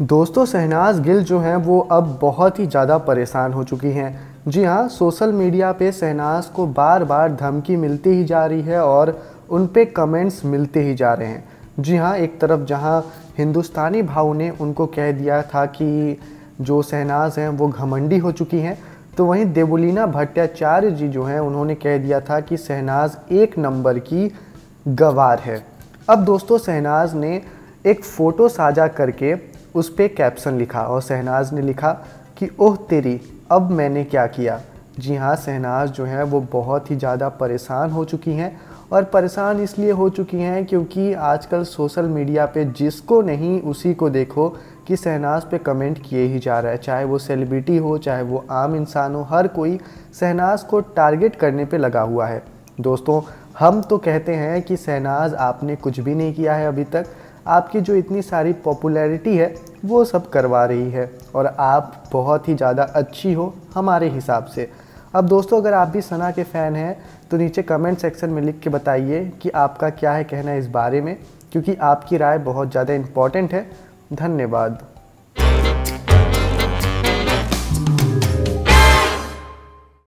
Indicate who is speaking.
Speaker 1: दोस्तों शहनाज गिल जो हैं वो अब बहुत ही ज़्यादा परेशान हो चुकी हैं जी हाँ सोशल मीडिया पे शहनाज को बार बार धमकी मिलती ही जा रही है और उन पर कमेंट्स मिलते ही जा रहे हैं जी हाँ एक तरफ जहाँ हिंदुस्तानी भाव ने उनको कह दिया था कि जो शहनाज हैं वो घमंडी हो चुकी हैं तो वहीं देवोलीना भट्टाचार्य जी जो हैं उन्होंने कह दिया था कि शहनाज एक नंबर की गवार है अब दोस्तों शहनाज ने एक फ़ोटो साझा करके उस पर कैप्शन लिखा और शहनाज ने लिखा कि ओह तेरी अब मैंने क्या किया जी हाँ शहनाज जो है वो बहुत ही ज़्यादा परेशान हो चुकी हैं और परेशान इसलिए हो चुकी हैं क्योंकि आजकल सोशल मीडिया पे जिसको नहीं उसी को देखो कि शहनाज पे कमेंट किए ही जा रहा है चाहे वो सेलिब्रिटी हो चाहे वो आम इंसान हो हर कोई शहनाज को टारगेट करने पे लगा हुआ है दोस्तों हम तो कहते हैं कि शहनाज आपने कुछ भी नहीं किया है अभी तक आपकी जो इतनी सारी पॉपुलैरिटी है वो सब करवा रही है और आप बहुत ही ज़्यादा अच्छी हो हमारे हिसाब से अब दोस्तों अगर आप भी सना के फ़ैन हैं तो नीचे कमेंट सेक्शन में लिख के बताइए कि आपका क्या है कहना इस बारे में क्योंकि आपकी राय बहुत ज़्यादा इम्पॉर्टेंट है धन्यवाद